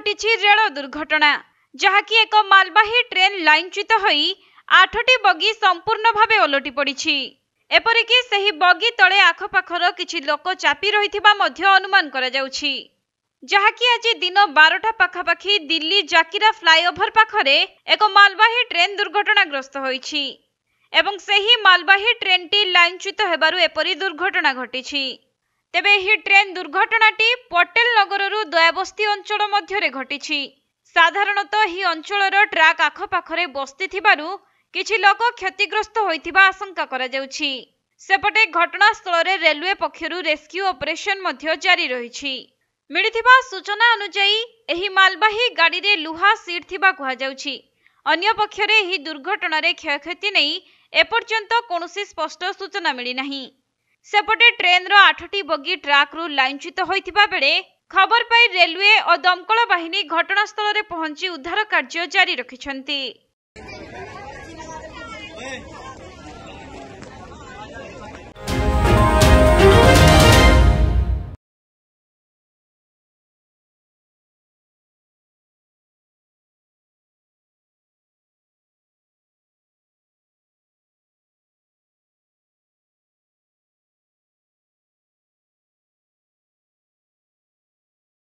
ঘটিছি rail দুর্ঘটনা ଯାହାକି ଏକ ମାଲବାହୀ ଟ୍ରେନ୍ ଲାଇନଚ୍ୟୁତ ହୋଇ ଆଠଟି ବଗି ସମ୍ପୂର୍ଣ୍ଣ ଭାବେ ଓଲଟି ପଡ଼ିଛି ଏପରିକି ସେହି ବଗି ତଳେ ଆଖପାଖର କିଛି ଲୋକ ଚାପି ରହିଥିବା ମଧ୍ୟ ଅନୁମାନ କରାଯାଉଛି ଯାହାକି ଆଜି ଦିନ ବାରଟା ପାଖାପାଖି ଦିଲ୍ଲୀ ଜାକିରା ଫ୍ଲାଇଓଭର ପାଖରେ ଏକ ମାଲବାହୀ ଟ୍ରେନ୍ ଦୁର୍ଘଟଣାଗ୍ରସ୍ତ ହୋଇଛି ଏବଂ ସେହି ମାଲବାହୀ ଟ୍ରେନ୍ଟି ଲାଇନଚ୍ୟୁତ ହେବାରୁ ଏପରି ଦୁର୍ଘଟଣା ଘଟିଛି ତେବେ ଏହି ଟ୍ରେନ୍ ଦୁର୍ଘଟଣାଟି ପଟେଲ ନଗରରୁ ଦୟାବସ୍ତି ଅଞ୍ଚଳ ମଧ୍ୟରେ ଘଟିଛି ସାଧାରଣତଃ ଏହି ଅଞ୍ଚଳର ଟ୍ରାକ୍ ଆଖପାଖରେ ବସ୍ତି ଥିବାରୁ କିଛି ଲୋକ କ୍ଷତିଗ୍ରସ୍ତ ହୋଇଥିବା ଆଶଙ୍କା କରାଯାଉଛି ସେପଟେ ଘଟଣାସ୍ଥଳରେ ରେଲୱେ ପକ୍ଷରୁ ରେସ୍କ୍ୟୁ ଅପରେସନ୍ ମଧ୍ୟ ଜାରି ରହିଛି ମିଳିଥିବା ସୂଚନା ଅନୁଯାୟୀ ଏହି ମାଲବାହୀ ଗାଡ଼ିରେ ଲୁହା ସିଟ୍ ଥିବା କୁହାଯାଉଛି ଅନ୍ୟପକ୍ଷରେ ଏହି ଦୁର୍ଘଟଣାରେ କ୍ଷୟକ୍ଷତି ନେଇ ଏପର୍ଯ୍ୟନ୍ତ କୌଣସି ସ୍ପଷ୍ଟ ସୂଚନା ମିଳିନାହିଁ ସେପଟେ ଟ୍ରେନ୍ର ଆଠଟି ବଗି ଟ୍ରାକ୍ରୁ ଲାଇନଚ୍ୟୁତ ହୋଇଥିବା ବେଳେ ଖବର ପାଇ ରେଲୱେ ଓ ଦମକଳ ବାହିନୀ ଘଟଣାସ୍ଥଳରେ ପହଞ୍ଚି ଉଦ୍ଧାର କାର୍ଯ୍ୟ ଜାରି ରଖିଛନ୍ତି